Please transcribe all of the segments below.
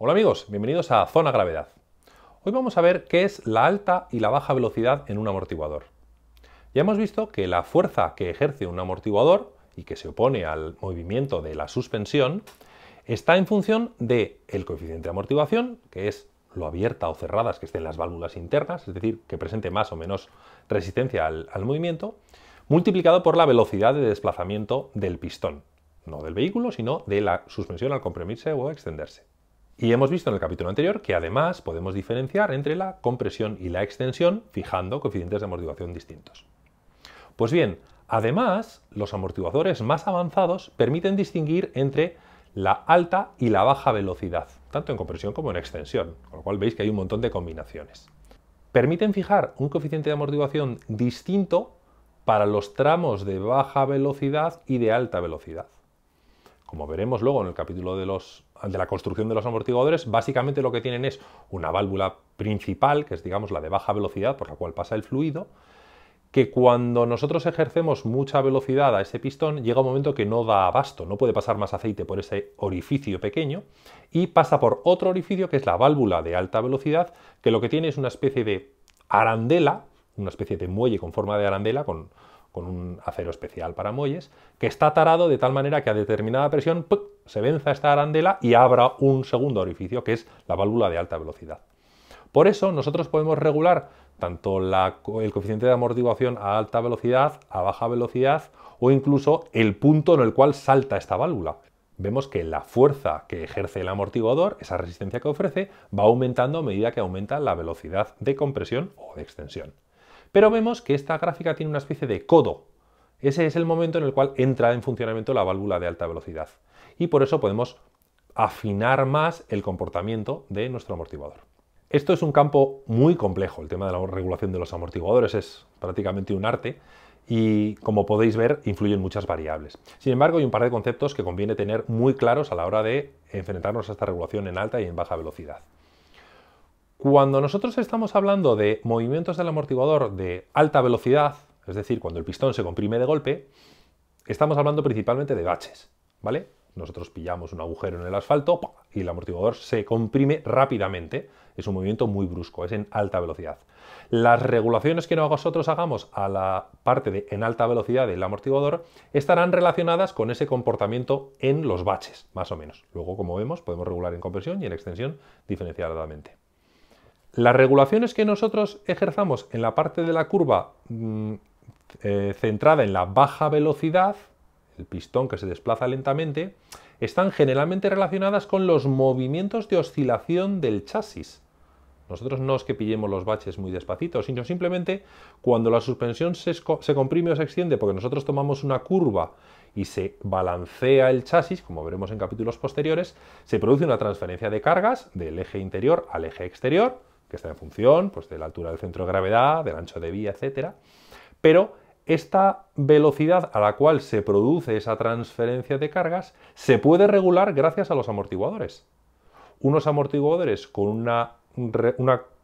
Hola amigos, bienvenidos a Zona Gravedad. Hoy vamos a ver qué es la alta y la baja velocidad en un amortiguador. Ya hemos visto que la fuerza que ejerce un amortiguador y que se opone al movimiento de la suspensión está en función del el coeficiente de amortiguación, que es lo abierta o cerradas que estén las válvulas internas, es decir, que presente más o menos resistencia al, al movimiento, multiplicado por la velocidad de desplazamiento del pistón, no del vehículo, sino de la suspensión al comprimirse o extenderse. Y hemos visto en el capítulo anterior que además podemos diferenciar entre la compresión y la extensión fijando coeficientes de amortiguación distintos. Pues bien, además, los amortiguadores más avanzados permiten distinguir entre la alta y la baja velocidad, tanto en compresión como en extensión, con lo cual veis que hay un montón de combinaciones. Permiten fijar un coeficiente de amortiguación distinto para los tramos de baja velocidad y de alta velocidad. Como veremos luego en el capítulo de los de la construcción de los amortiguadores, básicamente lo que tienen es una válvula principal, que es digamos la de baja velocidad por la cual pasa el fluido, que cuando nosotros ejercemos mucha velocidad a ese pistón, llega un momento que no da abasto, no puede pasar más aceite por ese orificio pequeño y pasa por otro orificio que es la válvula de alta velocidad, que lo que tiene es una especie de arandela, una especie de muelle con forma de arandela, con, con un acero especial para muelles, que está tarado de tal manera que a determinada presión se venza esta arandela y abra un segundo orificio, que es la válvula de alta velocidad. Por eso nosotros podemos regular tanto el coeficiente de amortiguación a alta velocidad, a baja velocidad o incluso el punto en el cual salta esta válvula. Vemos que la fuerza que ejerce el amortiguador, esa resistencia que ofrece, va aumentando a medida que aumenta la velocidad de compresión o de extensión. Pero vemos que esta gráfica tiene una especie de codo. Ese es el momento en el cual entra en funcionamiento la válvula de alta velocidad. Y por eso podemos afinar más el comportamiento de nuestro amortiguador. Esto es un campo muy complejo, el tema de la regulación de los amortiguadores es prácticamente un arte y como podéis ver influyen muchas variables. Sin embargo hay un par de conceptos que conviene tener muy claros a la hora de enfrentarnos a esta regulación en alta y en baja velocidad. Cuando nosotros estamos hablando de movimientos del amortiguador de alta velocidad, es decir, cuando el pistón se comprime de golpe, estamos hablando principalmente de baches, ¿vale? Nosotros pillamos un agujero en el asfalto y el amortiguador se comprime rápidamente. Es un movimiento muy brusco, es en alta velocidad. Las regulaciones que nosotros hagamos a la parte de en alta velocidad del amortiguador estarán relacionadas con ese comportamiento en los baches, más o menos. Luego, como vemos, podemos regular en compresión y en extensión diferenciadamente. Las regulaciones que nosotros ejerzamos en la parte de la curva mm, eh, centrada en la baja velocidad, el pistón que se desplaza lentamente, están generalmente relacionadas con los movimientos de oscilación del chasis. Nosotros no es que pillemos los baches muy despacito, sino simplemente cuando la suspensión se, comprime o se extiende, porque nosotros tomamos una curva y se balancea el chasis, como veremos en capítulos posteriores, se produce una transferencia de cargas del eje interior al eje exterior, que está en función pues, de la altura del centro de gravedad, del ancho de vía, etc. Pero esta velocidad a la cual se produce esa transferencia de cargas se puede regular gracias a los amortiguadores. Unos amortiguadores con una,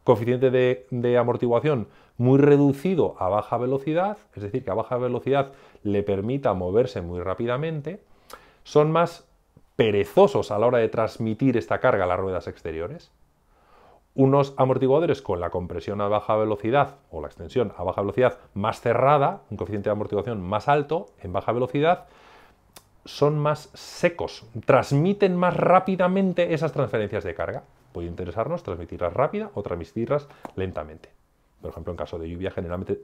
coeficiente de, amortiguación muy reducido a baja velocidad, es decir, que a baja velocidad le permita moverse muy rápidamente, son más perezosos a la hora de transmitir esta carga a las ruedas exteriores unos amortiguadores con la compresión a baja velocidad o la extensión a baja velocidad más cerrada, un coeficiente de amortiguación más alto en baja velocidad, son más secos, transmiten más rápidamente esas transferencias de carga. Puede interesarnos transmitirlas rápida o transmitirlas lentamente. Por ejemplo, en caso de lluvia, generalmente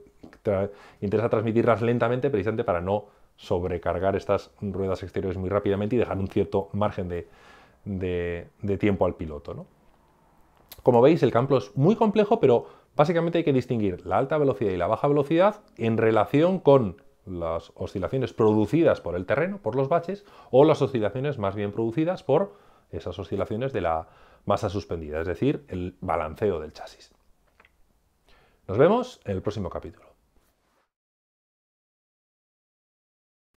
interesa transmitirlas lentamente precisamente para no sobrecargar estas ruedas exteriores muy rápidamente y dejar un cierto margen de, de tiempo al piloto. ¿no? Como veis, el campo es muy complejo, pero básicamente hay que distinguir la alta velocidad y la baja velocidad en relación con las oscilaciones producidas por el terreno, por los baches, o las oscilaciones más bien producidas por esas oscilaciones de la masa suspendida, es decir, el balanceo del chasis. Nos vemos en el próximo capítulo.